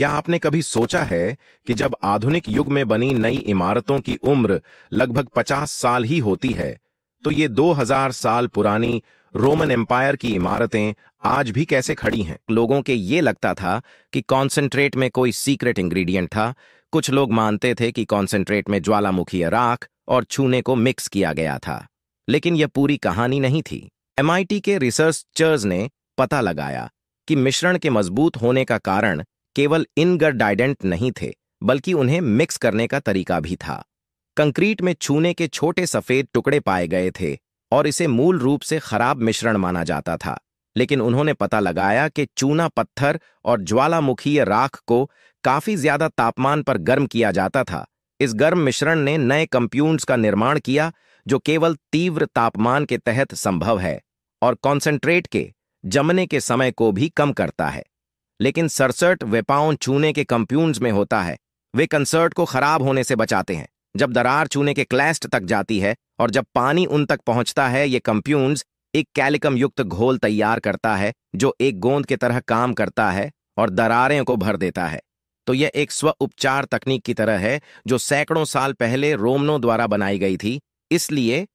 क्या आपने कभी सोचा है कि जब आधुनिक युग में बनी नई इमारतों की उम्र लगभग 50 साल ही होती है तो ये 2000 साल पुरानी रोमन एम्पायर की इमारतें आज भी कैसे खड़ी हैं लोगों के ये लगता था कि कॉन्सेंट्रेट में कोई सीक्रेट इंग्रेडिएंट था कुछ लोग मानते थे कि कॉन्सेंट्रेट में ज्वालामुखी राख और छूने को मिक्स किया गया था लेकिन यह पूरी कहानी नहीं थी एम के रिसर्चर्स ने पता लगाया कि मिश्रण के मजबूत होने का कारण केवल इनगर डाइडेंट नहीं थे बल्कि उन्हें मिक्स करने का तरीका भी था कंक्रीट में छूने के छोटे सफेद टुकड़े पाए गए थे और इसे मूल रूप से खराब मिश्रण माना जाता था लेकिन उन्होंने पता लगाया कि चूना पत्थर और ज्वालामुखीय राख को काफी ज्यादा तापमान पर गर्म किया जाता था इस गर्म मिश्रण ने नए कंप्यून्स का निर्माण किया जो केवल तीव्र तापमान के तहत संभव है और कॉन्सेंट्रेट के जमने के समय को भी कम करता है लेकिन सड़सठ वेपाउन चूने के कंप्यून्स में होता है वे कंसर्ट को खराब होने से बचाते हैं जब दरार चूने के क्लैस्ट तक जाती है और जब पानी उन तक पहुंचता है ये कंप्यून्स एक कैलिकम युक्त घोल तैयार करता है जो एक गोंद के तरह काम करता है और दरारें को भर देता है तो यह एक स्व उपचार तकनीक की तरह है जो सैकड़ों साल पहले रोमनों द्वारा बनाई गई थी इसलिए